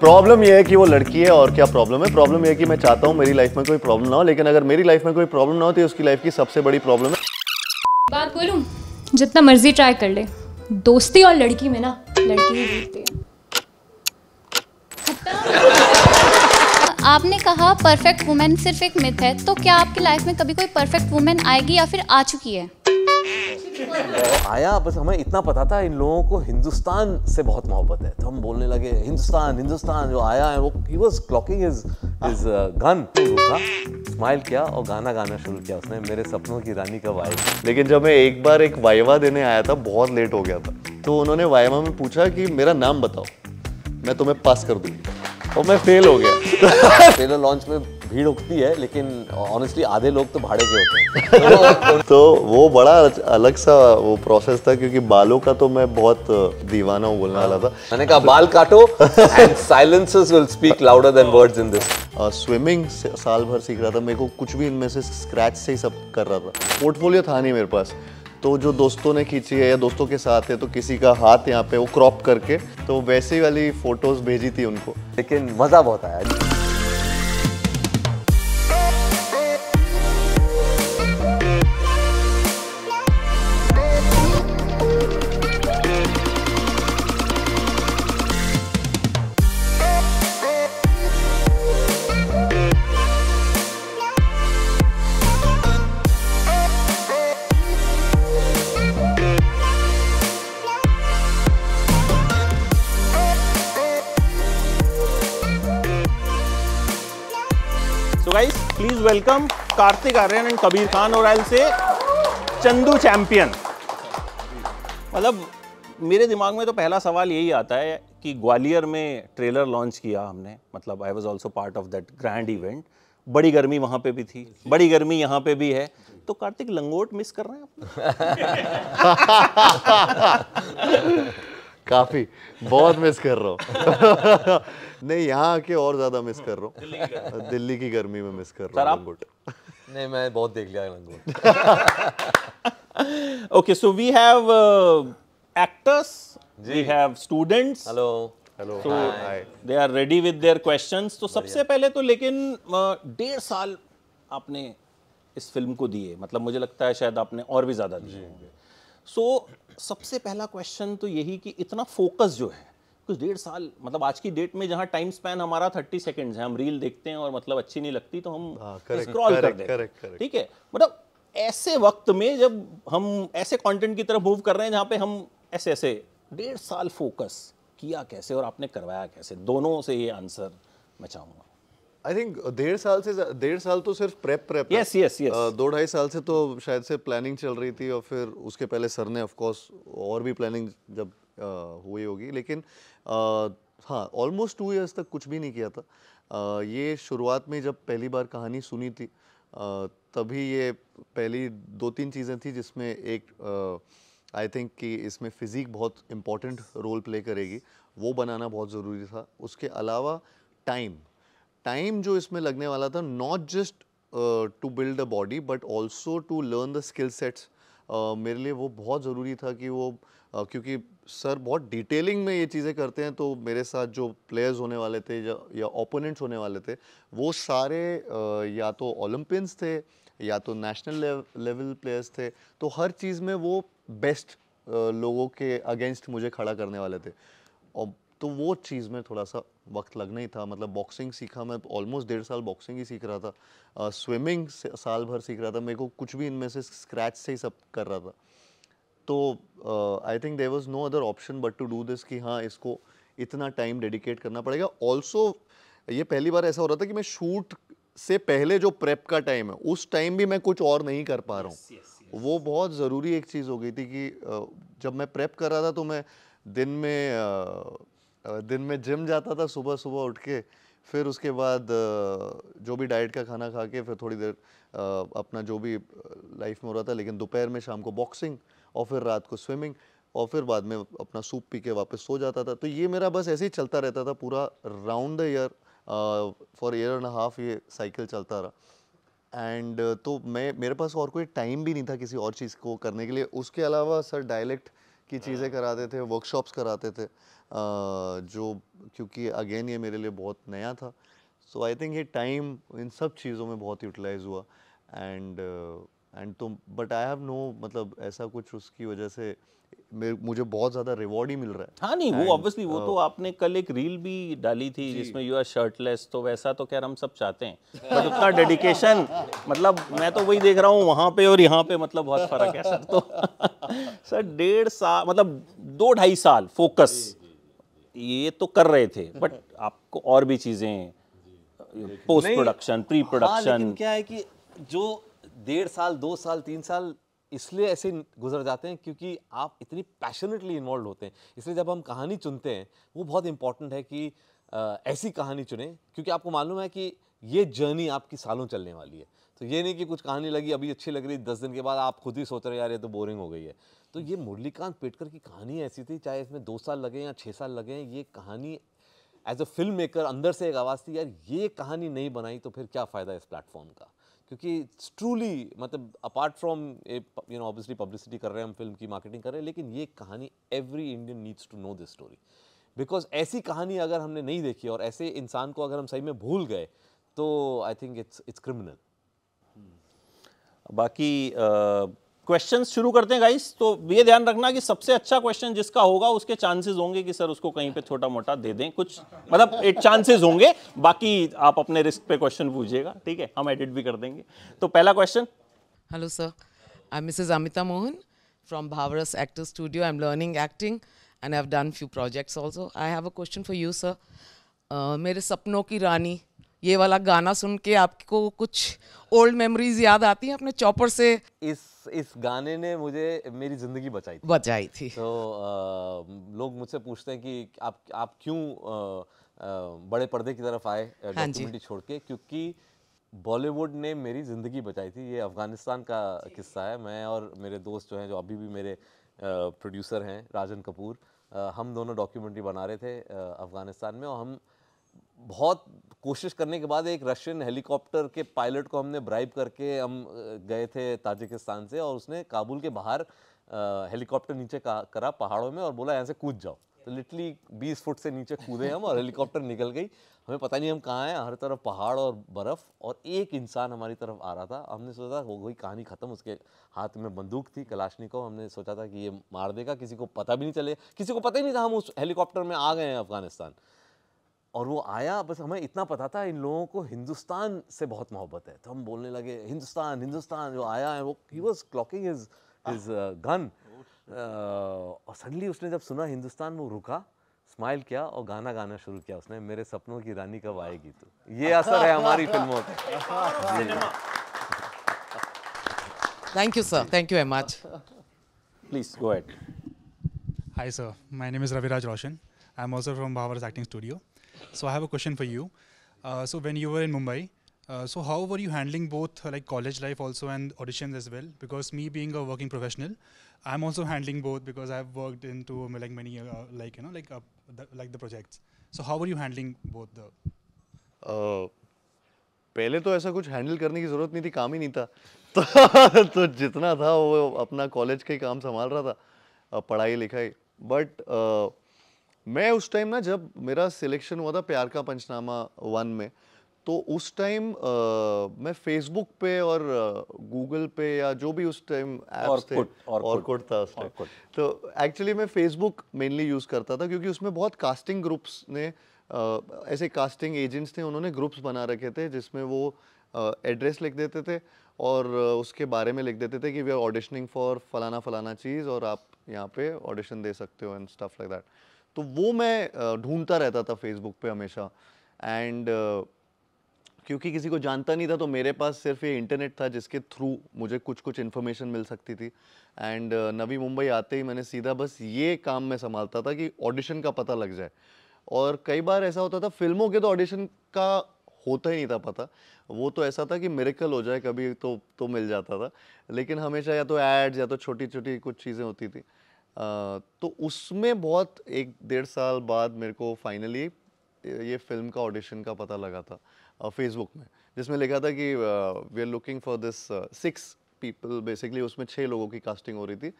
Problem ये है कि वो लड़की है और क्या प्रॉब्लम है प्रॉब्लम ये है कि मैं चाहता हूँ मेरी लाइफ में कोई प्रॉब्लम ना हो लेकिन अगर मेरी लाइफ में कोई प्रॉब्लम ना हो तो उसकी लाइफ की सबसे बड़ी प्रॉब्लम है बात बोलूँ जितना मर्जी ट्राई कर ले दोस्ती और लड़की में ना लड़की जीतती है आपने कहा परफेक्ट वुमेन सिर्फ एक मिथ है तो क्या आपकी लाइफ में कभी कोई परफेक्ट वुमेन आएगी या फिर आ चुकी है आया बस हमें इतना पता था इन लोगों को हिंदुस्तान से बहुत मोहब्बत है तो हम बोलने लगे हिंदुस्तान हिंदुस्तान जो आया है वो he was clocking is is गन रुका स्माइल किया और गाना गाना शुरू किया उसने मेरे सपनों की रानी कब आई लेकिन जब मैं एक बार एक वाइवा देने आया था बहुत लेट हो गया था तो उन्होंने वाइवा में पूछा कि मेरा नाम बताओ मैं तुम्हें पास कर दूंगी और मैं फेल हो गया ट्रेलर लॉन्च में भीड़ उगती है लेकिन ऑनेस्टली आधे लोग तो भाड़े के होते हैं तो वो बड़ा अलग सा वो प्रोसेस था क्योंकि बालों का तो मैं बहुत दीवाना हूँ बोलने वाला था हाँ। मैंने कहा बाल काटो silences will speak louder than words in this swimming साल भर सीख रहा था मेरे को कुछ भी इनमें से स्क्रैच से ही सब कर रहा था पोर्टफोलियो था नहीं मेरे पास तो जो दोस्तों ने खींची है या दोस्तों के साथ है तो किसी का हाथ यहाँ पे वो क्रॉप करके तो वैसे वाली फोटोज भेजी थी उनको लेकिन मज़ा बहुत आया वेलकम कार्तिक आर्यन एंड कबीर खान और आई से चंदू चैंपियन मतलब मेरे दिमाग में तो पहला सवाल यही आता है कि ग्वालियर में ट्रेलर लॉन्च किया हमने मतलब I was also part of that grand event बड़ी गर्मी वहां पे भी थी बड़ी गर्मी यहाँ पे भी है तो कार्तिक लंगोट मिस कर रहे हैं आप काफ़ी बहुत मिस कर रहा हूँ नहीं यहाँ आके और ज़्यादा मिस कर रहा हूँ दिल्ली की गर्मी में मिस कर रहा हूँ लंगोट नहीं मैं बहुत देख लिया लंगोट okay so we have actors we have students hello hello they are ready with their questions तो सबसे पहले तो लेकिन uh, डेढ़ साल आपने इस फिल्म को दिए मतलब मुझे लगता है शायद आपने और भी ज़्यादा दिए होंगे सो so, सबसे पहला क्वेश्चन तो यही कि इतना फोकस जो है कुछ डेढ़ साल मतलब आज की डेट में जहाँ टाइम स्पैन हमारा थर्टी सेकेंड है हम रील देखते हैं और मतलब अच्छी नहीं लगती तो हम स्क्रॉल हाँ, कर देते हैं ठीक है मतलब ऐसे वक्त में जब हम ऐसे कंटेंट की तरफ मूव कर रहे हैं जहाँ पे हम ऐसे ऐसे डेढ़ साल फोकस किया कैसे और आपने करवाया कैसे दोनों से ये आंसर मैं चाहूँगा आई थिंक uh, डेढ़ साल से डेढ़ साल तो सिर्फ prep prep yes yes yes दो ढाई साल से तो शायद से प्लानिंग चल रही थी और फिर उसके पहले सर ने ऑफ कोर्स और भी प्लानिंग जब uh, हुई होगी लेकिन uh, हाँ ऑलमोस्ट टू इयर्स तक कुछ भी नहीं किया था uh, ये शुरुआत में जब पहली बार कहानी सुनी थी uh, तभी ये पहली दो तीन चीज़ें थी जिसमें एक आई uh, थिंक कि इसमें फिज़िक बहुत इम्पॉर्टेंट रोल प्ले करेगी वो बनाना बहुत ज़रूरी था उसके अलावा टाइम टाइम जो इसमें लगने वाला था not just to build a body but also to learn the skill sets मेरे लिए वो बहुत ज़रूरी था कि वो uh, क्योंकि सर बहुत डिटेलिंग में ये चीज़ें करते हैं तो मेरे साथ जो प्लेयर्स होने वाले थे या, ओपोनेंट्स होने वाले थे वो सारे uh, या तो ओलंपियंस थे या तो नेशनल लेवल प्लेयर्स थे तो हर चीज़ में वो बेस्ट uh, लोगों के अगेंस्ट मुझे खड़ा करने वाले थे और तो वो चीज़ में थोड़ा सा वक्त लगना ही था मतलब बॉक्सिंग सीखा मैं ऑलमोस्ट डेढ़ साल बॉक्सिंग ही सीख रहा था आ, स्विमिंग साल भर सीख रहा था मेरे को कुछ भी इनमें से स्क्रैच से ही सब कर रहा था तो I think there was no other option but to do this कि हाँ इसको इतना टाइम डेडिकेट करना पड़ेगा ऑल्सो ये पहली बार ऐसा हो रहा था कि मैं शूट से पहले जो प्रेप का टाइम है उस टाइम भी मैं कुछ और नहीं कर पा रहा हूँ yes, yes, yes. वो बहुत ज़रूरी एक चीज़ हो गई थी कि जब मैं प्रेप कर रहा था तो मैं दिन में दिन में जिम जाता था सुबह सुबह उठ के फिर उसके बाद जो भी डाइट का खाना खा के फिर थोड़ी देर अपना जो भी लाइफ में हो रहा था लेकिन दोपहर में शाम को बॉक्सिंग और फिर रात को स्विमिंग और फिर बाद में अपना सूप पी के वापस सो जाता था तो ये मेरा बस ऐसे ही चलता रहता था पूरा round the year for year and half ये साइकिल चलता रहा एंड uh, तो मैं मेरे पास और कोई टाइम भी नहीं था किसी और चीज़ को करने के लिए उसके अलावा सर डायलेक्ट की चीज़ें हाँ। कराते थे वर्कशॉप्स कराते थे जो क्योंकि अगेन ये मेरे लिए बहुत नया था सो आई थिंक ये टाइम इन सब चीज़ों में बहुत यूटिलाइज हुआ एंड एंड तो बट आई हैव नो मतलब ऐसा कुछ उसकी वजह से मुझे बहुत ज्यादा रिवॉर्ड ही मिल रहा है हाँ नहीं वो ऑब्वियसली वो तो आपने कल एक रील भी डाली थी जिसमें यू आर शर्टलेस तो वैसा तो खैर हम सब चाहते हैं बट उतना डेडिकेशन मतलब मैं तो वही देख रहा हूँ वहाँ पे और यहाँ पे मतलब बहुत फर्क है सर तो सर डेढ़ साल मतलब दो ढाई साल फोकस ये तो कर रहे थे बट आपको और भी चीज़ें पोस्ट प्रोडक्शन प्री प्रोडक्शन क्या है कि जो डेढ़ साल दो साल तीन साल इसलिए ऐसे गुजर जाते हैं क्योंकि आप इतनी पैशनेटली इन्वॉल्व होते हैं इसलिए जब हम कहानी चुनते हैं वो बहुत इंपॉर्टेंट है कि आ, uh, ऐसी कहानी चुने क्योंकि आपको मालूम है कि ये जर्नी आपकी सालों चलने वाली है तो ये नहीं कि कुछ कहानी लगी अभी अच्छी लग रही दस दिन के बाद आप खुद ही सोच रहे यार ये तो बोरिंग हो गई है तो ये मुरलीकांत पेटकर की कहानी ऐसी थी चाहे इसमें दो साल लगे या छः साल लगे ये कहानी एज अ फिल्म मेकर अंदर से एक आवाज़ थी यार ये कहानी नहीं बनाई तो फिर क्या फ़ायदा इस प्लेटफॉर्म का क्योंकि ट्रूली मतलब apart from you know obviously publicity कर रहे हैं हम फिल्म की मार्केटिंग कर रहे हैं लेकिन ये कहानी every Indian needs to know this story because ऐसी कहानी अगर हमने नहीं देखी और ऐसे इंसान को अगर हम सही में भूल गए तो I think it's it's criminal बाकी uh... क्वेश्चन शुरू करते हैं गाइस तो ये ध्यान रखना कि सबसे अच्छा क्वेश्चन जिसका होगा उसके चांसेस होंगे कि सर उसको कहीं पे छोटा मोटा दे दें कुछ मतलब एक चांसेस होंगे बाकी आप अपने रिस्क पे क्वेश्चन पूछिएगा ठीक है हम एडिट भी कर देंगे तो पहला question hello sir I Mrs Amita Mohan from Bhavras actor studio I am learning acting and I have done few projects also I have a question for you sir मेरे सपनों की रानी ये वाला गाना सुन के आपको कुछ ओल्ड मेमोरीज याद आती हैं अपने चॉपर से इस इस गाने ने मुझे मेरी ज़िंदगी बचाई थी बचाई थी तो आ, लोग मुझसे पूछते हैं कि आप आप क्यों बड़े पर्दे की तरफ आए डॉक्यूमेंट्री हाँ छोड़ के क्योंकि बॉलीवुड ने मेरी ज़िंदगी बचाई थी ये अफ़गानिस्तान का किस्सा है मैं और मेरे दोस्त जो हैं जो अभी भी मेरे प्रोड्यूसर हैं राजन कपूर हम दोनों डॉक्यूमेंट्री बना रहे थे अफ़गानिस्तान में और हम बहुत कोशिश करने के बाद एक रशियन हेलीकॉप्टर के पायलट को हमने ब्राइब करके हम गए थे ताजिकिस्तान से और उसने काबुल के बाहर हेलीकॉप्टर नीचे करा पहाड़ों में और बोला यहाँ से कूद जाओ तो लिटली बीस फुट से नीचे कूदे हम और हेलीकॉप्टर निकल गई हमें पता नहीं हम कहाँ हैं हर तरफ पहाड़ और बर्फ़ और एक इंसान हमारी तरफ आ रहा था हमने सोचा था हो गई कहानी ख़त्म उसके हाथ में बंदूक थी कलाशनी को हमने सोचा था कि ये मार देगा किसी को पता भी नहीं चले किसी को पता ही नहीं था हम उस हेलीकॉप्टर में आ गए हैं अफ़गानिस्तान और वो आया बस हमें इतना पता था इन लोगों को हिंदुस्तान से बहुत मोहब्बत है तो हम बोलने लगे हिंदुस्तान हिंदुस्तान जो आया है वो ही was clocking is is gun और सडनली उसने जब सुना हिंदुस्तान वो रुका स्माइल किया और गाना गाना शुरू किया उसने मेरे सपनों की रानी कब आएगी तो ये असर है हमारी फिल्मों पर thank you sir thank you very much please go ahead sir my name is Raviraj Roshan I am also from Bavars acting studio So I have a question for you. Uh, so when you were in Mumbai, uh, so how were you handling both uh, like college life also and auditions as well? Because me being a working professional, I'm also handling both because I've worked into um, like many uh, like you know like the, like the projects. So how were you handling both the? Uh, पहले तो ऐसा कुछ handle करने की ज़रूरत नहीं थी काम ही नहीं था तो तो जितना था वो अपना कॉलेज का ही काम संभाल रहा था पढ़ाई लिखाई बट मैं उस टाइम ना जब मेरा सिलेक्शन हुआ था प्यार का पंचनामा वन में तो उस टाइम मैं फेसबुक पे और गूगल पे या जो भी उस टाइम थे ऑर्कुट था उस टाइम तो एक्चुअली मैं फेसबुक मेनली यूज़ करता था क्योंकि उसमें बहुत कास्टिंग ग्रुप्स ने ऐसे कास्टिंग एजेंट्स थे उन्होंने ग्रुप्स बना रखे थे जिसमें वो एड्रेस लिख देते थे और उसके बारे में लिख देते थे कि वी आर ऑडिशनिंग फॉर फलाना फलाना चीज़ और आप यहाँ पे ऑडिशन दे सकते हो एंड स्टफ लाइक दैट तो वो मैं ढूंढता रहता था फेसबुक पे हमेशा एंड क्योंकि किसी को जानता नहीं था तो मेरे पास सिर्फ ये इंटरनेट था जिसके थ्रू मुझे कुछ कुछ इन्फॉर्मेशन मिल सकती थी एंड नवी मुंबई आते ही मैंने सीधा बस ये काम मैं संभालता था कि ऑडिशन का पता लग जाए और कई बार ऐसा होता था फिल्मों के तो ऑडिशन का होता ही नहीं था पता वो तो ऐसा था कि मेरेकल हो जाए कभी तो तो मिल जाता था लेकिन हमेशा या तो एड्स या तो छोटी छोटी कुछ चीज़ें होती थी तो उसमें बहुत एक डेढ़ साल बाद मेरे को फाइनली ये फिल्म का ऑडिशन का पता लगा था फेसबुक में जिसमें लिखा था कि we are looking for this six people basically उसमें छः लोगों की कास्टिंग हो रही थी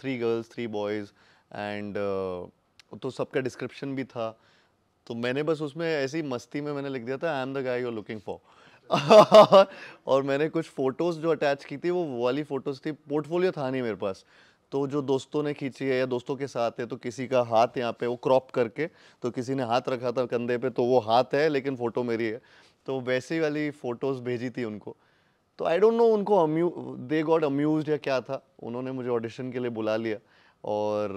three girls three boys and तो सबका डिस्क्रिप्शन भी था तो मैंने बस उसमें ऐसी मस्ती में मैंने लिख दिया था I am the guy you are looking for और मैंने कुछ फ़ोटोज़ जो अटैच की थी वो वाली फ़ोटोज़ थी पोर्टफोलियो था नहीं मेरे पास तो जो दोस्तों ने खींची है या दोस्तों के साथ है तो किसी का हाथ यहाँ पे वो क्रॉप करके तो किसी ने हाथ रखा था कंधे पे तो वो हाथ है लेकिन फ़ोटो मेरी है तो वैसी वाली फ़ोटोज़ भेजी थी उनको तो आई डोंट नो उनको अम्यू दे गॉड अम्यूज या क्या था उन्होंने मुझे ऑडिशन के लिए बुला लिया और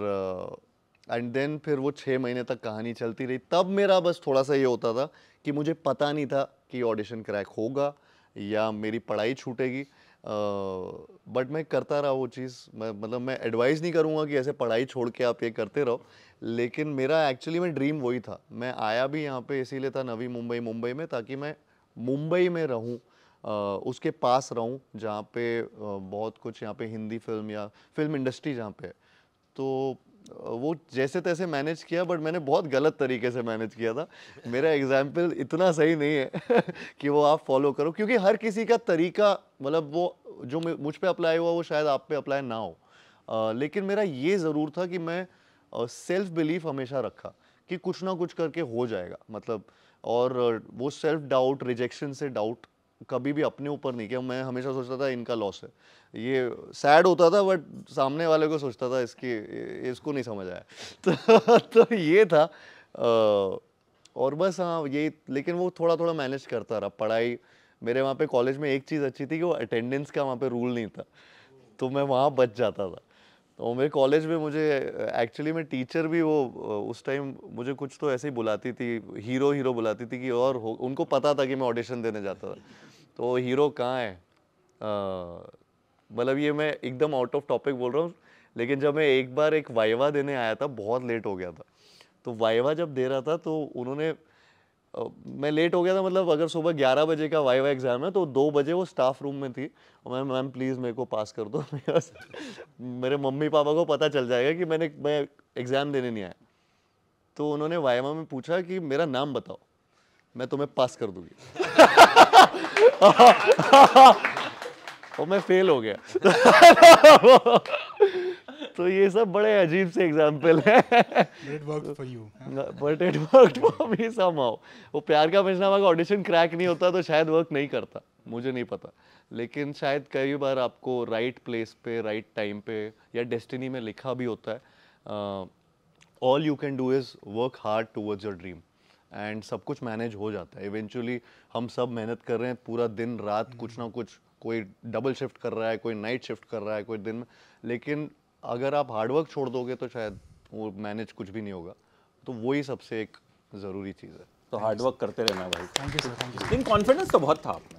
एंड uh, देन फिर वो छः महीने तक कहानी चलती रही तब मेरा बस थोड़ा सा ये होता था कि मुझे पता नहीं था कि ऑडिशन क्रैक होगा या मेरी पढ़ाई छूटेगी बट मैं करता रहा वो चीज़ मैं मतलब मैं एडवाइस नहीं करूँगा कि ऐसे पढ़ाई छोड़ के आप ये करते रहो लेकिन मेरा एक्चुअली में ड्रीम वही था मैं आया भी यहाँ पे इसीलिए था नवी मुंबई मुंबई में ताकि मैं मुंबई में रहूँ उसके पास रहूँ जहाँ पे बहुत कुछ यहाँ पे हिंदी फिल्म या फिल्म इंडस्ट्री जहाँ पे है तो वो जैसे तैसे मैनेज किया बट मैंने बहुत गलत तरीके से मैनेज किया था मेरा एग्जाम्पल इतना सही नहीं है कि वो आप फॉलो करो क्योंकि हर किसी का तरीका मतलब वो जो मुझ पर अप्लाई हुआ वो शायद आप पे अप्लाई ना हो आ, लेकिन मेरा ये ज़रूर था कि मैं सेल्फ़ बिलीफ हमेशा रखा कि कुछ ना कुछ करके हो जाएगा मतलब और वो सेल्फ डाउट रिजेक्शन से डाउट कभी भी अपने ऊपर नहीं किया मैं हमेशा सोचता था इनका लॉस है ये सैड होता था बट सामने वाले को सोचता था इसकी इसको नहीं समझ आया तो, तो ये था आ, और बस हाँ ये लेकिन वो थोड़ा थोड़ा मैनेज करता रहा पढ़ाई मेरे वहाँ पे कॉलेज में एक चीज़ अच्छी थी कि वो अटेंडेंस का वहाँ पे रूल नहीं था तो मैं वहाँ बच जाता था तो मेरे कॉलेज में मुझे एक्चुअली में टीचर भी वो उस टाइम मुझे कुछ तो ऐसे ही बुलाती थी हीरो हीरो बुलाती थी कि और हो उनको पता था कि मैं ऑडिशन देने जाता था तो हीरो कहाँ है मतलब ये मैं एकदम आउट ऑफ टॉपिक बोल रहा हूँ लेकिन जब मैं एक बार एक वाइवा देने आया था बहुत लेट हो गया था तो वाइवा जब दे रहा था तो उन्होंने मैं लेट हो गया था मतलब अगर सुबह 11 बजे का वाई वाई एग्ज़ाम है तो दो बजे वो स्टाफ रूम में थी और मैम मैम प्लीज़ मेरे को पास कर दो मेरे मम्मी पापा को पता चल जाएगा कि मैंने मैं एग्ज़ाम देने नहीं आया तो उन्होंने वायमा में पूछा कि मेरा नाम बताओ मैं तुम्हें पास कर दूंगी और मैं फेल हो गया तो ये सब बड़े अजीब से एग्जाम्पल है बट इट वर्क वो प्यार का पंचनामा का ऑडिशन क्रैक नहीं होता तो शायद वर्क नहीं करता मुझे नहीं पता लेकिन शायद कई बार आपको राइट प्लेस पे राइट टाइम पे या डेस्टिनी में लिखा भी होता है all you can do is work hard towards your dream and सब कुछ मैनेज हो जाता है इवेंचुअली हम सब मेहनत कर रहे हैं पूरा दिन रात कुछ हम्म। ना कुछ कोई डबल शिफ्ट कर रहा है कोई नाइट शिफ्ट कर रहा है कोई दिन में लेकिन अगर आप हार्डवर्क छोड़ दोगे तो शायद वो मैनेज कुछ भी नहीं होगा तो वही सबसे एक ज़रूरी चीज़ है तो हार्डवर्क करते रहना भाई thank you sir thank you लेकिन कॉन्फिडेंस तो बहुत था आपने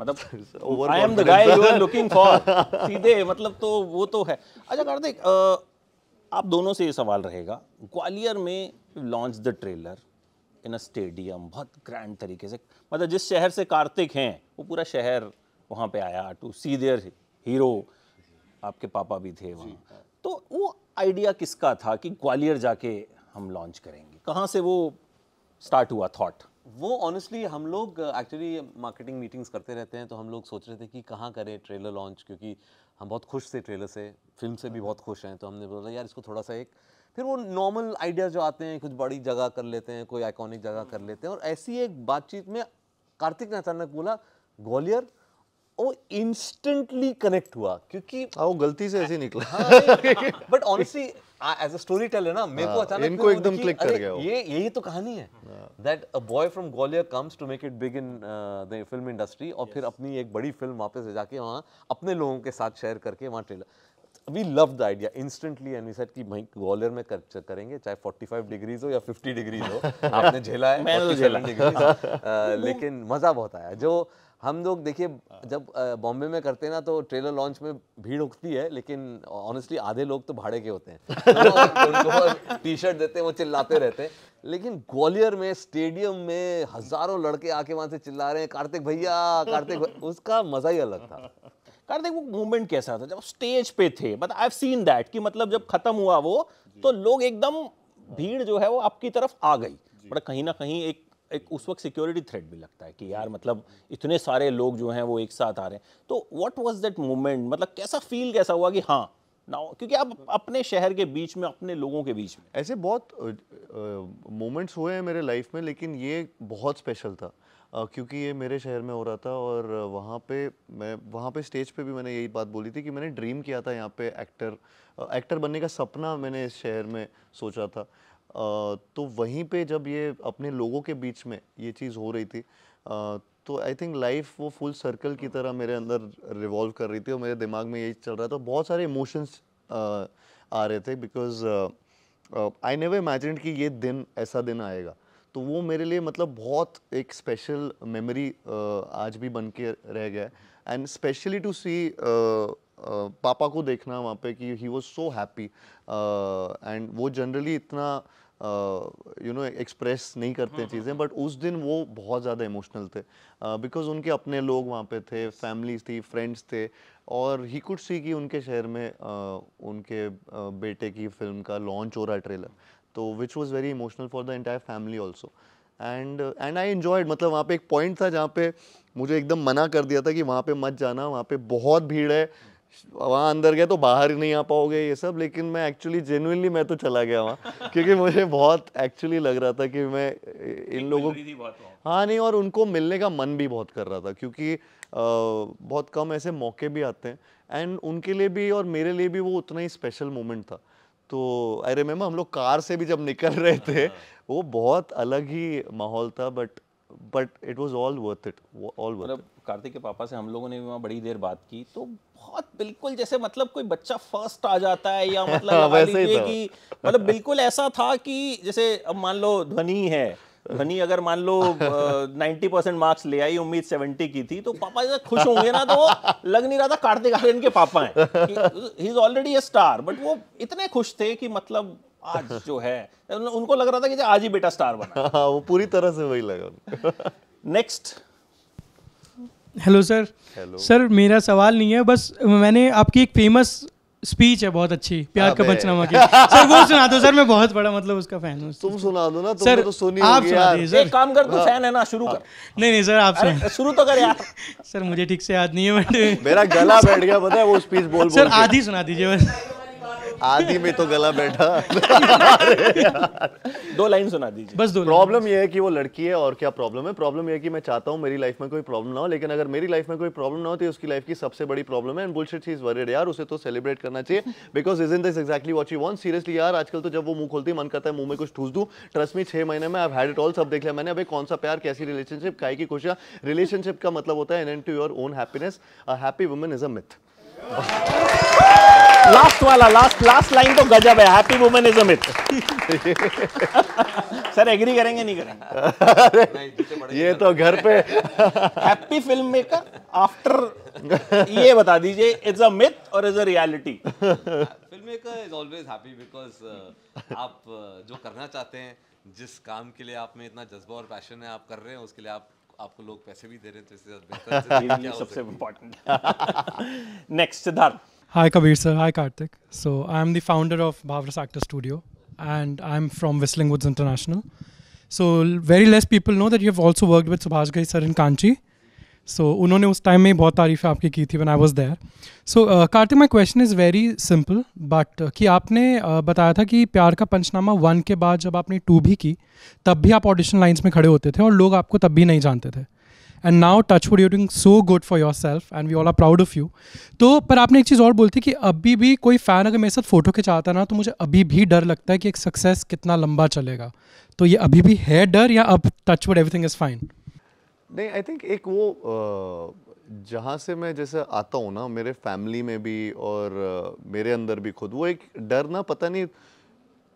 मतलब I am the guy you are looking for सीधे मतलब तो वो तो है अच्छा कर देख आप दोनों से ये सवाल रहेगा ग्वालियर में launch the trailer in a stadium बहुत ग्रैंड तरीके से मतलब जिस शहर से कार्तिक हैं वो पूरा शहर वहाँ पे आया टू सी देयर हीरो आपके पापा भी थे वहाँ तो वो आइडिया किसका था कि ग्वालियर जाके हम लॉन्च करेंगे कहाँ से वो स्टार्ट हुआ थॉट वो ऑनेस्टली हम लोग एक्चुअली मार्केटिंग मीटिंग्स करते रहते हैं तो हम लोग सोच रहे थे कि कहाँ करें ट्रेलर लॉन्च क्योंकि हम बहुत खुश थे ट्रेलर से फिल्म से भी बहुत खुश हैं तो हमने बोला यार इसको थोड़ा सा एक फिर वो नॉर्मल आइडिया जो आते हैं कुछ बड़ी जगह कर लेते हैं कोई आइकॉनिक जगह कर लेते हैं और ऐसी एक बातचीत में कार्तिक ने अचानक बोला ग्वालियर वो इंस्टेंटली कनेक्ट हुआ क्योंकि हाँ, वो गलती से ऐसे निकला but honestly as a storyteller ना मेरे को हाँ, अचानक इनको एकदम क्लिक कर गया ये यही तो कहानी है that a boy from Gwalior comes to make it big in the film industry और फिर अपनी एक बड़ी फिल्म वापस ले जाके वहाँ अपने लोगों के साथ शेयर करके वहाँ trailer we love the idea instantly and we said कि भाई ग्वालियर में कर, करेंगे चाहे 45 डिग्रीज हो या 50 डिग्रीज हो आपने झेला है मैंने तो झेला uh, लेकिन मज़ा बहुत आया जो हम लोग देखिए जब बॉम्बे में करते हैं ना तो ट्रेलर लॉन्च में भीड़ उठती है लेकिन ऑनेस्टली आधे लोग तो भाड़े के होते हैं तो टी शर्ट देते हैं वो चिल्लाते रहते हैं लेकिन ग्वालियर में स्टेडियम में हजारों लड़के आके वहां से चिल्ला रहे हैं कार्तिक भैया कार्तिक उसका मज़ा ही अलग था कार्तिक वो मूवमेंट कैसा था जब स्टेज पे थे बट आई सीन दैट कि मतलब जब खत्म हुआ वो तो लोग एकदम भीड़ जो है वो आपकी तरफ आ गई बट कहीं ना कहीं एक एक उस वक्त सिक्योरिटी थ्रेट भी लगता है कि यार मतलब इतने सारे लोग जो हैं वो एक साथ आ रहे हैं तो व्हाट वाज दैट मोमेंट मतलब कैसा फील कैसा हुआ कि हाँ ना क्योंकि आप अपने शहर के बीच में अपने लोगों के बीच में ऐसे बहुत मोमेंट्स हुए हैं मेरे लाइफ में लेकिन ये बहुत स्पेशल था Uh, क्योंकि ये मेरे शहर में हो रहा था और वहाँ पे मैं वहाँ पे स्टेज पे भी मैंने यही बात बोली थी कि मैंने ड्रीम किया था यहाँ पे एक्टर एक्टर बनने का सपना मैंने इस शहर में सोचा था तो वहीं पे जब ये अपने लोगों के बीच में ये चीज़ हो रही थी तो आई थिंक लाइफ वो फुल सर्कल की तरह मेरे अंदर रिवॉल्व कर रही थी और मेरे दिमाग में यही चल रहा था बहुत सारे इमोशंस आ रहे थे बिकॉज आई नेवर इमेजिन कि ये दिन ऐसा दिन आएगा तो वो मेरे लिए मतलब बहुत एक स्पेशल मेमोरी आज भी बन के रह गया एंड स्पेशली टू सी पापा को देखना वहाँ पे कि he was so happy and वो जनरली इतना यू नो एक्सप्रेस नहीं करते हाँ, हाँ, चीज़ें बट हाँ। उस दिन वो बहुत ज़्यादा इमोशनल थे बिकॉज uh, उनके अपने लोग वहाँ पे थे फैमिलीज थी फ्रेंड्स थे और ही कुड सी कि उनके शहर में uh, उनके uh, बेटे की फिल्म का लॉन्च हो रहा है ट्रेलर तो which was very emotional for the entire family also and and I enjoyed मतलब वहाँ पे एक पॉइंट था जहाँ पे मुझे एकदम मना कर दिया था कि वहाँ पे मत जाना वहाँ पे बहुत भीड़ है वहाँ अंदर गए तो बाहर ही नहीं आ पाओगे ये सब लेकिन मैं एक्चुअली जेनुअनली मैं तो चला गया वहाँ क्योंकि मुझे बहुत एक्चुअली लग रहा था कि मैं इन लोगों हाँ नहीं और उनको मिलने का मन भी बहुत कर रहा था क्योंकि आ, बहुत कम ऐसे मौके भी आते हैं एंड उनके लिए भी और मेरे लिए भी वो उतना ही स्पेशल मोमेंट था तो आई रिमेम्बर हम लोग कार से भी जब निकल रहे थे हाँ। वो बहुत अलग ही माहौल था but but it was all worth it all worth Kartik के पापा से हम लोगों ने भी वहाँ बड़ी देर बात की तो बहुत बिल्कुल जैसे मतलब कोई बच्चा फर्स्ट आ जाता है या मतलब वैसे ही तो। कि मतलब बिल्कुल ऐसा था कि जैसे अब मान लो ध्वनि है धनी अगर मान लो नाइन्टी परसेंट मार्क्स ले आई उम्मीद सेवेंटी की थी तो पापा जैसे खुश होंगे ना तो लग नहीं रहा था कार्तिक आर्यन के पापा हैं he is already a star but वो इतने खुश थे कि मतलब आज जो है उनको लग रहा था कि आज ही बेटा स्टार बना हाँ वो पूरी तरह से वही लगा next hello sir hello sir मेरा सवाल नहीं है बस मैंने आपकी एक फेमस स्पीच है बहुत अच्छी प्यार का बचना की सर वो सुना दो सर मैं बहुत बड़ा मतलब उसका फैन हूँ तुम सुना दो ना सर तो सुनी आप सुना यार। सर एक काम कर तू फैन हाँ। है ना शुरू कर हाँ। नहीं नहीं सर आप सुना शुरू तो कर यार सर मुझे ठीक से याद नहीं है मेरा गला बैठ गया पता है वो स्पीच बोल सर आधी सुना दीजिए बस आधी में तो गला बैठा दो लाइन सुना दीजिए बस दो प्रॉब्लम ये है कि वो लड़की है और क्या प्रॉब्लम है प्रॉब्लम ये है कि मैं चाहता हूँ मेरी लाइफ में कोई प्रॉब्लम ना हो लेकिन अगर मेरी लाइफ में कोई प्रॉब्लम ना हो तो उसकी लाइफ की सबसे बड़ी प्रॉब्लम है and bullshit she is worried यार उसे तो सेलिब्रेट करना चाहिए because is in this exactly what you want seriously यार आजकल तो जब वो मुंह खोलती मन करता है मुंह में कुछ ठूस दू ट्रस्ट मी छह महीने में आई हैड इट ऑल सब देख लिया मैंने अभी कौन सा प्यार कैसी रिलेशनशिप काय की खुशियाँ रिलेशनशिप का मतलब होता है an end to your own happiness a happy woman is a myth last वाला लास्ट लास्ट लाइन तो गजब है happy women is Amit sir agree करेंगे नहीं करेंगे ये तो घर पे हैप्पी फिल्म मेकर आफ्टर ये बता दीजिए इट्स अ मिथ और is a reality filmmaker is always happy because आप uh, जो करना चाहते हैं जिस काम के लिए आप में इतना जज्बा और पैशन है आप कर रहे हैं उसके लिए आप आपको लोग पैसे भी दे रहे हैं तो इससे सबसे important next Siddharth Hi, Kabir sir. Hi, Karthik. So, I'm the founder of Bhavras Actor Studio and I'm from Whistling Woods International. So, very less people know that you have also worked with Subhash Ghai sir in Kanchi. So so, उन्होंने उस time में बहुत तारीफ़ें आपकी की थी was there. So, uh, Karthik, my question is very simple, but uh, कि आपने uh, बताया था कि प्यार का पंचनामा वन के बाद जब आपने टू भी की तब भी आप audition lines में खड़े होते थे और लोग आपको तब भी नहीं जानते थे and now touch wood you doing so good for yourself and we all are proud of you तो पर आपने एक चीज़ और बोलती कि अभी भी कोई फ़ैन अगर मेरे साथ फ़ोटो खिंचाता ना तो मुझे अभी भी डर लगता है कि एक सक्सेस कितना लंबा चलेगा तो ये अभी भी है डर या अब touch wood everything is fine नहीं आई थिंक एक वो जहाँ से मैं जैसे आता हूँ ना मेरे फैमिली में भी और मेरे अंदर भी खुद वो एक डर ना पता नहीं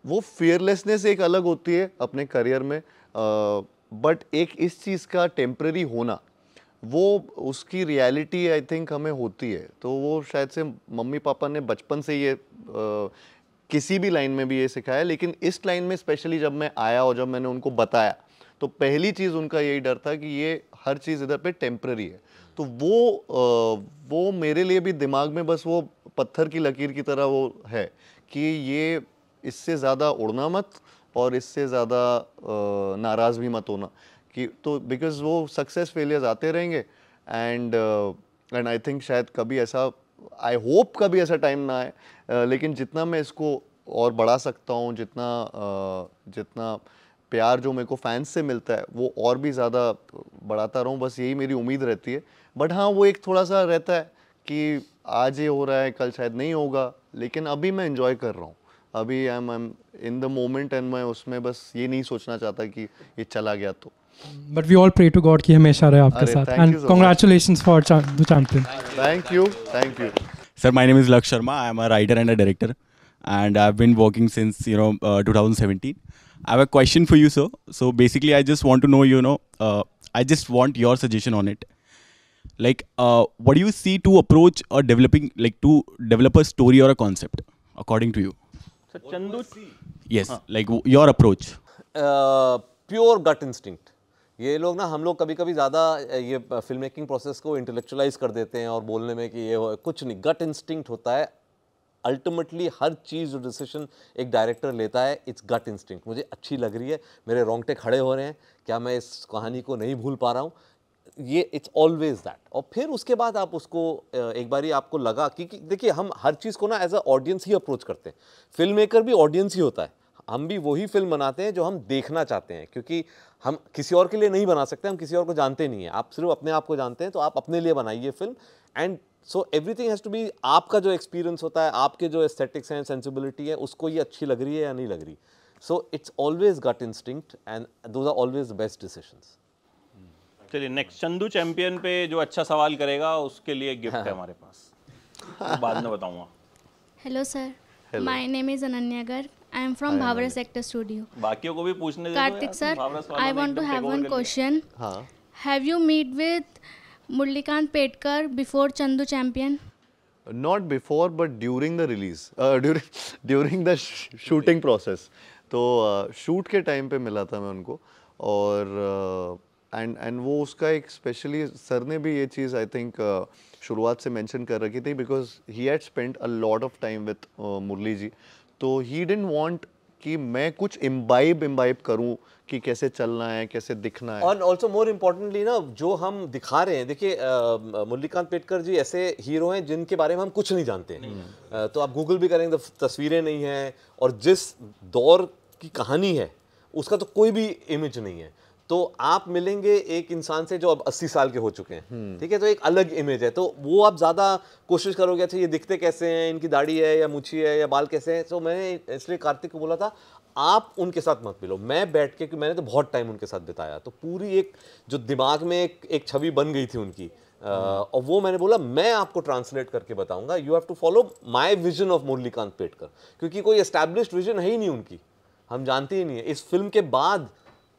वो फियरलेसनेस एक अलग होती है अपने करियर में बट एक इस चीज़ का टेम्प्रेरी होना वो उसकी रियलिटी आई थिंक हमें होती है तो वो शायद से मम्मी पापा ने बचपन से ये आ, किसी भी लाइन में भी ये सिखाया लेकिन इस लाइन में स्पेशली जब मैं आया और जब मैंने उनको बताया तो पहली चीज़ उनका यही डर था कि ये हर चीज़ इधर पे टेम्प्ररी है तो वो आ, वो मेरे लिए भी दिमाग में बस वो पत्थर की लकीर की तरह वो है कि ये इससे ज़्यादा उड़ना मत और इससे ज़्यादा नाराज़ भी मत होना कि तो बिकॉज वो सक्सेस फेलियर्स आते रहेंगे एंड एंड आई थिंक शायद कभी ऐसा आई होप कभी ऐसा टाइम ना आए लेकिन जितना मैं इसको और बढ़ा सकता हूँ जितना जितना प्यार जो मेरे को फैंस से मिलता है वो और भी ज़्यादा बढ़ाता रहूँ बस यही मेरी उम्मीद रहती है बट हाँ वो एक थोड़ा सा रहता है कि आज ये हो रहा है कल शायद नहीं होगा लेकिन अभी मैं इन्जॉय कर रहा हूँ अभी I am in the moment and मैं उसमें बस ये नहीं सोचना चाहता कि ये चला गया तो but we all pray to God कि हमेशा रहे आपके साथ and congratulation for the champion thank you thank you sir my name is Laksh Sharma I am a writer and a director and I have been working since you know two I have a question for you sir so basically I just want to know you know I just want your suggestion on it like what you see to approach a developing like to develop a story और a concept according to you So Chandu, yes, हाँ. like your approach. Uh, pure gut instinct. ये लोग ना हम लोग कभी कभी ज़्यादा ये फिल्म मेकिंग प्रोसेस को इंटेलेक्चुअलाइज कर देते हैं और बोलने में कि ये हो कुछ नहीं गट इंस्टिंक्ट होता है अल्टीमेटली हर चीज़ डिसीजन एक डायरेक्टर लेता है इट्स गट इंस्टिंक्ट मुझे अच्छी लग रही है मेरे रोंगटे खड़े हो रहे हैं क्या मैं इस कहानी को नहीं भूल पा रहा हूँ ये इट्स ऑलवेज दैट और फिर उसके बाद आप उसको एक बार ही आपको लगा कि, कि देखिए हम हर चीज़ को ना एज अ ऑडियंस ही अप्रोच करते हैं फिल्म मेकर भी ऑडियंस ही होता है हम भी वही फिल्म बनाते हैं जो हम देखना चाहते हैं क्योंकि हम किसी और के लिए नहीं बना सकते हम किसी और को जानते नहीं हैं आप सिर्फ अपने आप को जानते हैं तो आप अपने लिए बनाइए film and so everything has to be आपका जो एक्सपीरियंस होता है आपके जो एस्थेटिक्स हैं सेंसिबिलिटी है उसको ये अच्छी लग रही है या नहीं लग रही so it's always gut instinct and those are always best decisions चलिए नेक्स्ट चंदू चैंपियन पे जो अच्छा सवाल करेगा उसके लिए गिफ्ट हाँ। है हमारे पास तो बाद में बताऊंगा hello sir my name is Ananya Garg I am from Bhavra sector studio बाकियों को भी पूछने Kartik sir I want to have one question have you meet with Muralikant Petkar before Chandu champion not before but during the release during during during the shooting तो shoot uh, के time पे मिला था मैं उनको और uh, एंड एंड वो उसका एक स्पेशली सर ने भी ये चीज़ आई थिंक uh, शुरुआत से मेंशन कर रखी थी because he had spend a lot of time with Murali ji तो ही डेंट वॉन्ट कि मैं कुछ इम्बाइब इम्बाइब करूं कि कैसे चलना है कैसे दिखना है एंड ऑल्सो मोर इम्पोर्टेंटली ना जो हम दिखा रहे हैं देखिए uh, मुरलीकांत पेटकर जी ऐसे हीरो हैं जिनके बारे में हम कुछ नहीं जानते नहीं। आ, uh, तो आप गूगल भी करेंगे तो तस्वीरें नहीं हैं और जिस दौर की कहानी है उसका तो कोई भी इमेज नहीं है तो आप मिलेंगे एक इंसान से जो अब 80 साल के हो चुके हैं हम्म। ठीक है तो एक अलग इमेज है तो वो आप ज़्यादा कोशिश करोगे अच्छा ये दिखते कैसे हैं इनकी दाढ़ी है या मुछी है या बाल कैसे हैं तो मैंने इसलिए कार्तिक को बोला था आप उनके साथ मत मिलो मैं बैठ के मैंने तो बहुत टाइम उनके साथ बिताया तो पूरी एक जो दिमाग में एक एक छवि बन गई थी उनकी Uh, और वो मैंने बोला मैं आपको ट्रांसलेट करके बताऊंगा you have to follow my vision of Muralikant Petkar क्योंकि कोई एस्टैब्लिश्ड विजन है ही नहीं उनकी हम जानते ही नहीं है इस फिल्म के बाद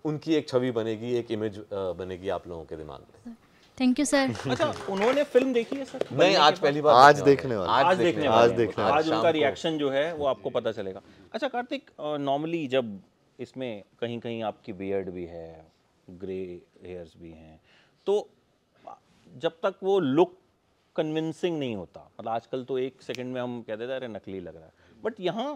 उनकी एक छवि बनेगी एक इमेज बनेगी आप लोगों के दिमाग में थैंक यू सर अच्छा उन्होंने फिल्म देखी है सर नहीं आज पहली बार आज देखने वाले आज देखने वाले आज देखने वाले आज उनका रिएक्शन जो है वो आपको पता चलेगा अच्छा कार्तिक नॉर्मली जब इसमें कहीं कहीं आपकी बियर्ड भी है ग्रे हेयर्स भी हैं तो जब तक वो लुक कन्विंसिंग नहीं होता मतलब आजकल तो एक सेकंड में हम कहते थे अरे नकली लग रहा है बट यहाँ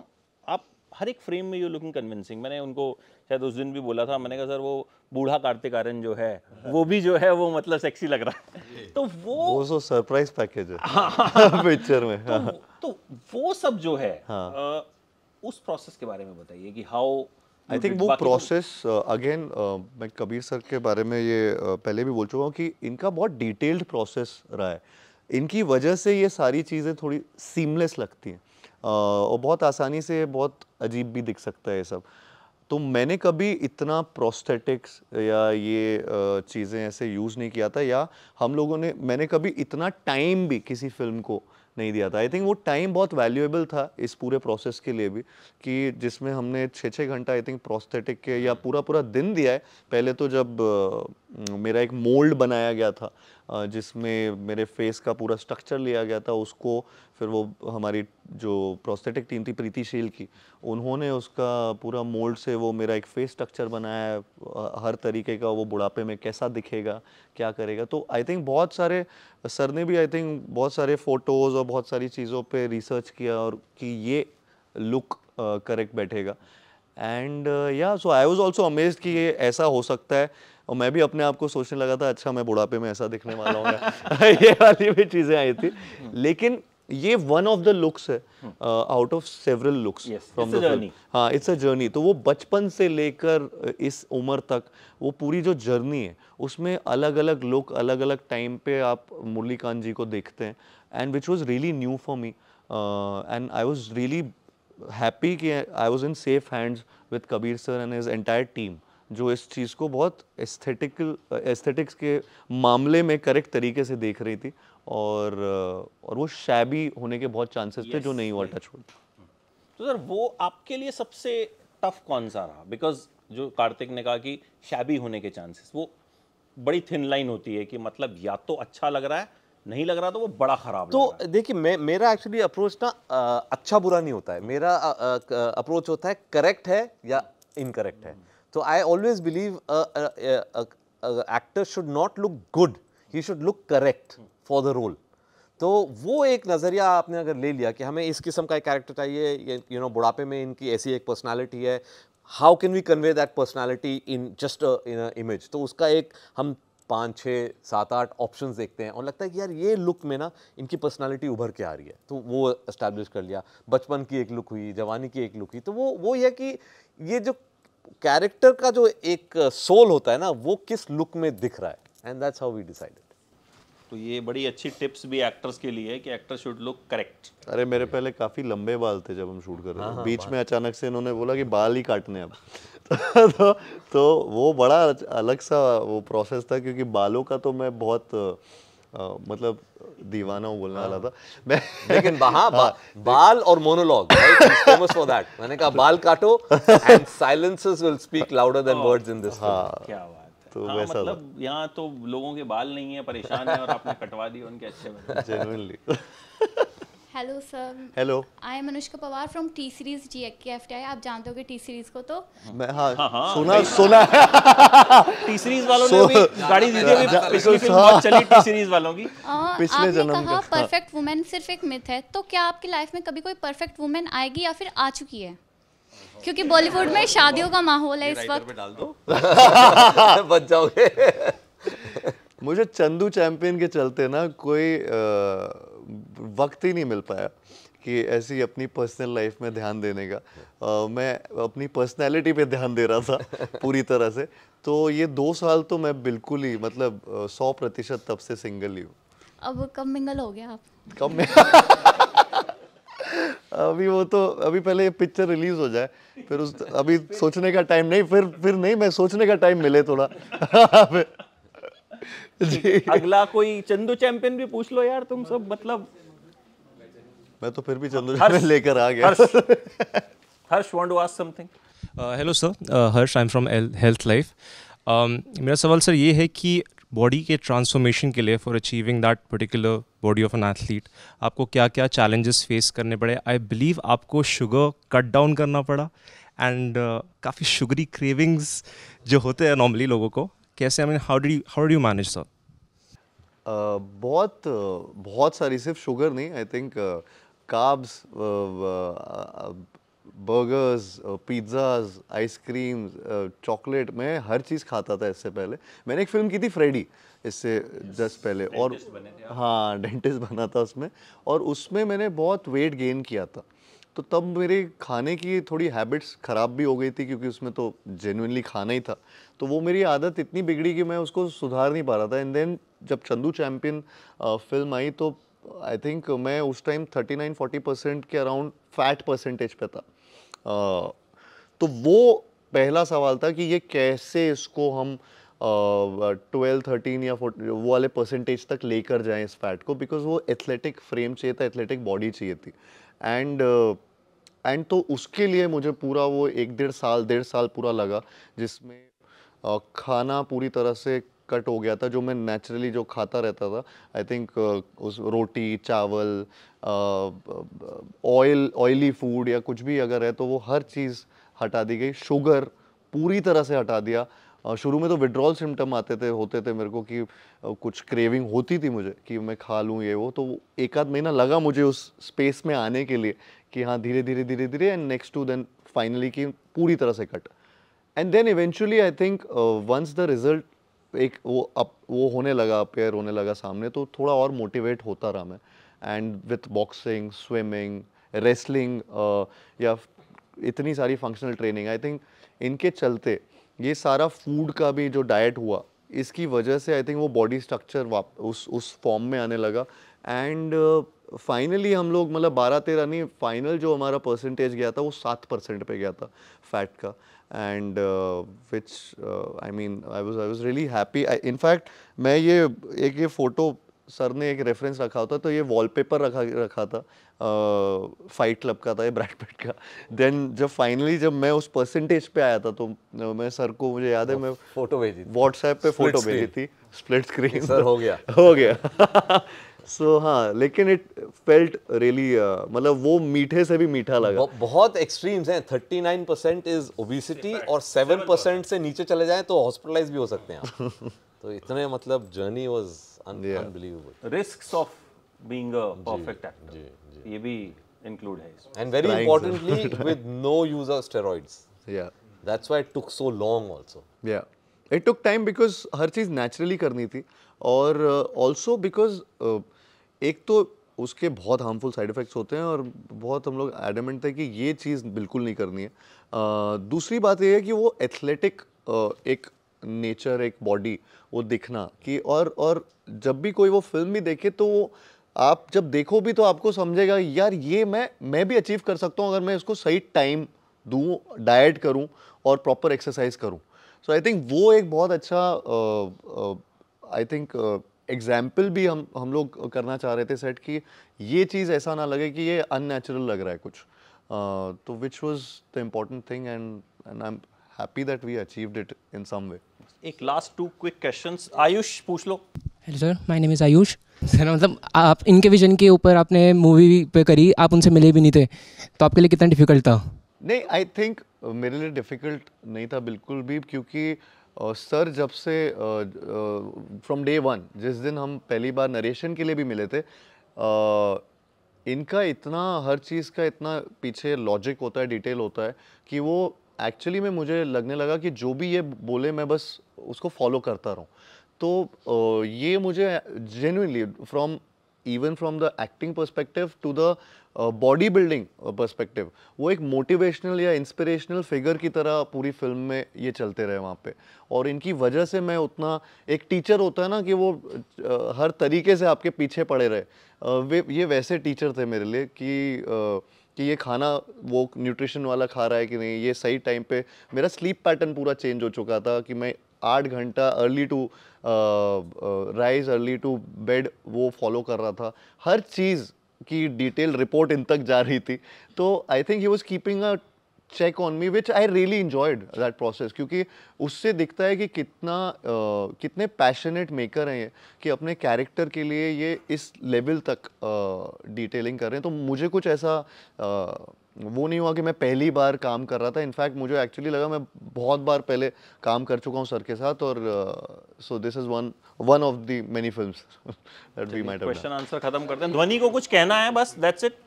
आप हर एक फ्रेम में यू लुकिंग कन्विंसिंग मैंने उनको शायद उस दिन भी बोला था मैंने कहा सर वो बूढ़ा कार्तिक आर्यन जो है वो भी जो है वो मतलब सेक्सी लग रहा है तो वो वो सरप्राइज पैकेज है पिक्चर हाँ। में तो, हाँ। तो वो सब जो है हाँ। उस प्रोसेस के बारे में बताइए कि हाउ आई थिंक वो प्रोसेस अगेन मैं कबीर सर के बारे में ये uh, पहले भी बोल चुका हूँ कि इनका बहुत डिटेल्ड प्रोसेस रहा है इनकी वजह से ये सारी चीज़ें थोड़ी सीमलेस लगती हैं और बहुत आसानी से बहुत अजीब भी दिख सकता है ये सब तो मैंने कभी इतना प्रोस्थेटिक्स या ये चीज़ें ऐसे यूज़ नहीं किया था या हम लोगों ने मैंने कभी इतना टाइम भी किसी फिल्म को नहीं दिया था आई थिंक वो टाइम बहुत वैल्यूएबल था इस पूरे प्रोसेस के लिए भी कि जिसमें हमने छः छः घंटा आई थिंक प्रोस्थेटिक के या पूरा पूरा दिन दिया है पहले तो जब मेरा एक मोल्ड बनाया गया था जिसमें मेरे फेस का पूरा स्ट्रक्चर लिया गया था उसको फिर वो हमारी जो प्रोस्थेटिक टीम थी प्रीतिशील की उन्होंने उसका पूरा मोल्ड से वो मेरा एक फेस स्ट्रक्चर बनाया है हर तरीके का वो बुढ़ापे में कैसा दिखेगा क्या करेगा तो आई थिंक बहुत सारे सर ने भी आई थिंक बहुत सारे फ़ोटोज़ और बहुत सारी चीज़ों पर रिसर्च किया और कि ये लुक करेक्ट uh, बैठेगा एंड या so I was also amaze कि ये ऐसा हो सकता है और मैं भी अपने आप को सोचने लगा था अच्छा मैं बुढ़ापे में ऐसा दिखने वाला हूँ ये वाली भी चीज़ें आई थी लेकिन ये वन ऑफ द लुक्स है out of several looks from the journey हाँ इट्स अ जर्नी तो वो बचपन से लेकर uh, इस उम्र तक वो पूरी जो जर्नी है उसमें अलग अलग लुक अलग अलग टाइम पे आप मुरलीकांत जी को देखते हैं and which was really new for me and I was really happy कि I was in safe hands with Kabir sir and his entire team जो इस चीज़ को बहुत एस्थेटिकल एस्थेटिक्स के मामले में करेक्ट तरीके से देख रही थी और और वो शैबी होने के बहुत चांसेस थे जो नहीं हुआ टच हुआ तो सर वो आपके लिए सबसे टफ कौन सा रहा बिकॉज जो कार्तिक ने कहा कि शैबी होने के चांसेस वो बड़ी थिन लाइन होती है कि मतलब या तो अच्छा लग रहा है नहीं लग रहा तो वो बड़ा ख़राब तो देखिए मैं मेरा एक्चुअली अप्रोच ना अच्छा बुरा नहीं होता है मेरा अप्रोच होता है करेक्ट है या इनकरेक्ट है So तो I always believe a, a, a, a actor should not look good, he should look correct for the role. तो वो एक नज़रिया आपने अगर ले लिया कि हमें इस किस्म का एक कैरेक्टर चाहिए यू नो बुढ़ापे में इनकी ऐसी एक पर्सनालिटी है how can we convey that personality in just in image तो उसका एक हम पाँच छः सात आठ ऑप्शन देखते हैं और लगता है कि यार ये लुक में ना इनकी पर्सनालिटी उभर के आ रही है तो वो इस्टेब्लिश कर लिया बचपन की एक लुक हुई जवानी की एक लुक हुई तो वो वो यह कि ये जो कैरेक्टर का जो एक सोल uh, होता है ना वो किस लुक में दिख रहा है and that's how we decided तो ये बड़ी अच्छी टिप्स भी एक्टर्स के लिए है कि एक्टर शुड लुक करेक्ट अरे मेरे पहले काफ़ी लंबे बाल थे जब हम शूट कर रहे हाँ, थे हाँ, बीच में अचानक से इन्होंने बोला कि बाल ही काटने अब तो तो वो बड़ा अलग सा वो प्रोसेस था क्योंकि बालों का तो मैं बहुत Uh, मतलब दीवाना बोलने वाला हाँ। था मैं लेकिन हाँ बा, बाल और मोनोलॉग फेमस फॉर दैट मैंने कहा बाल काटो and silences will speak louder than words in this क्या बात तो हाँ, वैसा मतलब यहाँ तो लोगों के बाल नहीं है परेशान है और आपने कटवा दिए उनके अच्छे genuinely hello sir hello I am Anushka Pawar from T Series G F T I आप जानते हो कि टी सीरीज को तो मैं हाँ, हाँ, हाँ सुना सुना टी सीरीज वालों ने भी गाड़ी दी थी पिछली फिल्म बहुत चली टी सीरीज वालों की हाँ, पिछले जन्म कहा परफेक्ट वुमेन हाँ। सिर्फ एक मिथ है तो क्या आपकी लाइफ में कभी कोई परफेक्ट वुमेन आएगी या फिर आ चुकी है क्योंकि बॉलीवुड में शादियों का माहौल है इस वक्त डाल दो बच जाओगे मुझे चंदू चैंपियन के चलते ना कोई वक्त ही नहीं मिल पाया कि ऐसी अपनी पर्सनल लाइफ में ध्यान देने का आ, मैं अपनी पर्सनैलिटी पे ध्यान दे रहा था पूरी तरह से तो ये दो साल तो मैं बिल्कुल ही मतलब सौ प्रतिशत तब से सिंगल ही हूँ अब कम मिंगल हो गया आप कम अभी वो तो अभी पहले पिक्चर रिलीज हो जाए फिर उस अभी सोचने का टाइम नहीं फिर फिर नहीं मैं सोचने का टाइम मिले थोड़ा अगला कोई चंदू चैंपियन भी पूछ लो यार तुम सब मतलब मैं तो फिर भी चंदू चैंपियन लेकर आ गया Harsh want to ask something hello sir Harsh I am from health life मेरा सवाल सर ये है कि बॉडी के ट्रांसफॉर्मेशन के लिए for achieving that particular body of an athlete आपको क्या क्या चैलेंजेस फेस करने पड़े आई बिलीव आपको शुगर कट डाउन करना पड़ा एंड uh, काफ़ी शुगरी क्रेविंग्स जो होते हैं नॉर्मली लोगों को कैसे I mean how do how do you manage sir बहुत बहुत सारी सिर्फ शुगर नहीं I think carbs burgers pizzas ice cream chocolate मैं हर चीज़ खाता था इससे पहले मैंने एक फिल्म की थी फ्रेडी इससे yes, जस्ट पहले और हाँ डेंटिस्ट बना था उसमें और उसमें मैंने बहुत वेट गेन किया था तो तब मेरे खाने की थोड़ी हैबिट्स ख़राब भी हो गई थी क्योंकि उसमें तो जेनुनली खाना ही था तो वो मेरी आदत इतनी बिगड़ी कि मैं उसको सुधार नहीं पा रहा था एंड देन जब चंदू चैम्पियन फिल्म आई तो आई थिंक मैं उस time thirty nine forty percent के अराउंड फैट परसेंटेज पे था तो वो पहला सवाल था कि ये कैसे इसको हम ट्वेल्व थर्टीन या वो वाले परसेंटेज तक लेकर जाएं इस फैट को बिकॉज वो एथलेटिक फ्रेम चाहिए था एथलेटिक बॉडी चाहिए थी एंड एंड तो उसके लिए मुझे पूरा वो एक डेढ़ साल डेढ़ साल पूरा लगा जिसमें खाना पूरी तरह से कट हो गया था जो मैं नेचुरली जो खाता रहता था आई थिंक uh, उस रोटी चावल ऑयल ऑयली फूड या कुछ भी अगर है तो वो हर चीज़ हटा दी गई शुगर पूरी तरह से हटा दिया uh, शुरू में तो विड्रॉल सिम्टम आते थे होते थे मेरे को कि uh, कुछ क्रेविंग होती थी मुझे कि मैं खा लूँ ये वो तो एक आध महीना लगा मुझे उस स्पेस में आने के लिए कि हाँ धीरे धीरे धीरे धीरे and next to then finally कि पूरी तरह से cut and then eventually I think once the result एक वो अप वो होने लगा अपेयर होने लगा सामने तो थोड़ा और मोटिवेट होता रहा मैं and with boxing swimming wrestling या इतनी सारी फंक्शनल ट्रेनिंग आई थिंक इनके चलते ये सारा फूड का भी जो डाइट हुआ इसकी वजह से आई थिंक वो बॉडी स्ट्रक्चर वाप उस उस फॉर्म में आने लगा एंड फाइनली uh, हम लोग मतलब बारह तेरह नहीं फाइनल जो हमारा परसेंटेज गया था वो सात परसेंट पर गया था फैट का and which I mean I was I was really happy in fact मैं ये एक ये फ़ोटो सर ने एक रेफरेंस रखा होता तो ये वॉलपेपर रखा रखा था फाइट uh, क्लब का था ये ब्रैड का देन जब फाइनली जब मैं उस परसेंटेज पे आया था तो uh, मैं सर को मुझे याद है मैं फोटो भेजी व्हाट्सएप पे फोटो भेजी थी स्प्लिट स्क्रीन सर हो गया हो गया सो so, हाँ लेकिन इट फेल्ट रियली मतलब वो मीठे से भी मीठा लगा बहुत एक्सट्रीम्स हैं 39 परसेंट इज ओबिसिटी और 7 परसेंट से नीचे चले जाएं तो हॉस्पिटलाइज भी हो सकते हैं तो इतने मतलब journey was unbelievable risk of being a perfect actor ये भी इंक्लूड है and very importantly with no use of steroids yeah that's why it took so long also yeah it took time because हर चीज़ naturally करनी थी और also uh, because एक तो उसके बहुत हार्मफुल साइड इफ़ेक्ट्स होते हैं और बहुत हम लोग एडमेंट थे कि ये चीज़ बिल्कुल नहीं करनी है आ, दूसरी बात यह है कि वो एथलेटिक एक नेचर एक बॉडी वो दिखना कि और और जब भी कोई वो फिल्म भी देखे तो आप जब देखो भी तो आपको समझेगा यार ये मैं मैं भी अचीव कर सकता हूँ अगर मैं इसको सही टाइम दूँ डाइट करूँ और प्रॉपर एक्सरसाइज करूँ सो आई थिंक वो एक बहुत अच्छा आई थिंक एग्जाम्पल भी हम हम लोग करना चाह रहे थे सेट कि ये चीज़ ऐसा ना लगे कि ये अननेचुरल लग रहा है कुछ तो which was the important thing and and I am happy that we achieved it in some way एक last two quick questions Ayush पूछ लो hello sir my name is Ayush sir मतलब आप इनके विजन के ऊपर आपने मूवी पे करी आप उनसे मिले भी नहीं थे तो आपके लिए कितना डिफिकल्ट था नहीं आई थिंक मेरे लिए डिफ़िकल्ट नहीं था बिल्कुल भी क्योंकि uh, सर जब से फ्रॉम डे वन जिस दिन हम पहली बार नरेशन के लिए भी मिले थे uh, इनका इतना हर चीज़ का इतना पीछे लॉजिक होता है डिटेल होता है कि वो एक्चुअली में मुझे लगने लगा कि जो भी ये बोले मैं बस उसको फॉलो करता रहूँ तो uh, ये मुझे genuinely from even from the acting perspective to the body building perspective वो एक मोटिवेशनल या इंस्पिरेशनल फिगर की तरह पूरी फिल्म में ये चलते रहे वहाँ पे और इनकी वजह से मैं उतना एक टीचर होता है ना कि वो uh, हर तरीके से आपके पीछे पड़े रहे uh, वे ये वैसे टीचर थे मेरे लिए कि uh, कि ये खाना वो न्यूट्रिशन वाला खा रहा है कि नहीं ये सही टाइम पे मेरा स्लीप पैटर्न पूरा चेंज हो चुका था कि मैं आठ घंटा early to rise early to bed वो फॉलो कर रहा था हर चीज़ की डिटेल रिपोर्ट इन तक जा रही थी तो I think he was keeping a check on me which I really enjoyed that process क्योंकि उससे दिखता है कि कितना uh, कितने पैशनेट मेकर हैं ये कि अपने कैरेक्टर के लिए ये इस लेवल तक डिटेलिंग uh, कर रहे हैं तो मुझे कुछ ऐसा uh, वो नहीं हुआ कि मैं पहली बार काम कर रहा था इनफैक्ट मुझे एक्चुअली लगा मैं बहुत बार पहले काम कर चुका हूँ सर के साथ और so this is one one of the many film question answer खत्म करते हैं ध्वनि को कुछ कहना है बस दैट्स इट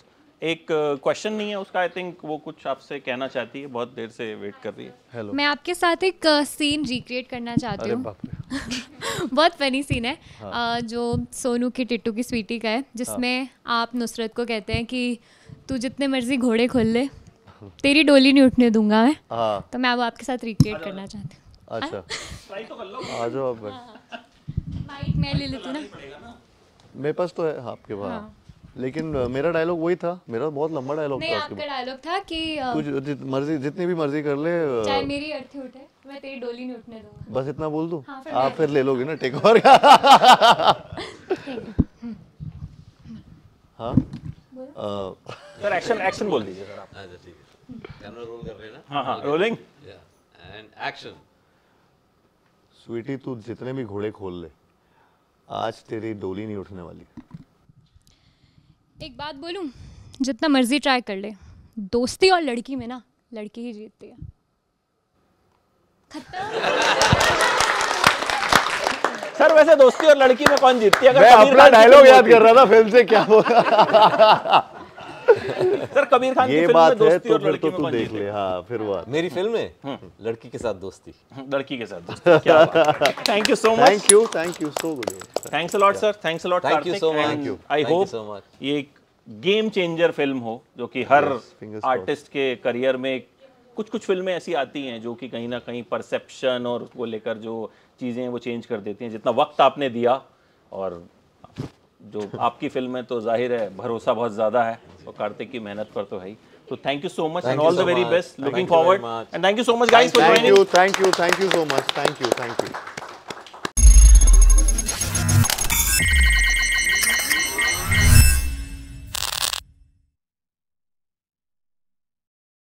एक क्वेश्चन uh, नहीं है उसका आई थिंक वो कुछ आपसे कहना चाहती है बहुत देर से वेट कर रही है हेलो मैं आपके साथ एक सीन uh, रिक्रिएट करना चाहती हूँ बहुत फनी सीन है हाँ. uh, जो सोनू की टिट्टू की स्वीटी का है हाँ। जिसमें हाँ. आप नुसरत को कहते हैं कि तू जितने मर्जी घोड़े खोल ले तेरी डोली नहीं उठने दूंगा मैं हाँ। तो मैं अब आपके साथ रिक्रिएट करना चाहती हूँ अच्छा तो आ जाओ आप माइक हाँ। मैं ले लेती ना मेरे पास तो है आपके पास हाँ। लेकिन मेरा डायलॉग वही था मेरा बहुत लंबा डायलॉग था आपका डायलॉग था कि कुछ जित, मर्जी जितनी भी मर्जी कर ले चाहे मेरी अर्थी उठे मैं तेरी डोली नहीं उठने दूंगा बस इतना बोल दूं हाँ, आप फिर ले लोगे ना टेक ओवर का हाँ सर एक्शन एक्शन बोल दीजिए सर आप अच्छा ठीक है कैमरा रोल कर रहे हैं ना हाँ हाँ रोलिंग एंड एक्शन स्वीटी तू जितने भी घोड़े खोल ले आज तेरी डोली नहीं उठने वाली एक बात बोलूं जितना मर्जी ट्राई कर ले दोस्ती और लड़की में ना लड़की ही जीतती है सर वैसे दोस्ती और लड़की में कौन जीतती है अगर मैं अपना डायलॉग याद कर रहा था फिल्म से क्या बोला सर कबीर खान ये की फिल्म में दोस्ती तो और लड़की तो में देख ले हाँ फिर बात मेरी फिल्म में हम्म। लड़की के साथ दोस्ती लड़की के साथ दोस्ती क्या thank you so much thank you thank you so good thanks a lot sir thanks a lot thank you so much I hope so much ये एक गेम चेंजर फिल्म हो जो कि हर आर्टिस्ट के करियर में कुछ कुछ फिल्में ऐसी आती हैं जो कि कहीं ना कहीं परसेप्शन और उसको लेकर जो चीज़ें हैं वो चेंज कर देती हैं जितना वक्त आपने दिया और जो आपकी फिल्म है तो जाहिर है भरोसा बहुत ज़्यादा है और कार्तिक की मेहनत पर तो है ही तो thank you so much and all the very best looking forward and thank you so much guys for joining thank you thank you thank you so much thank you thank you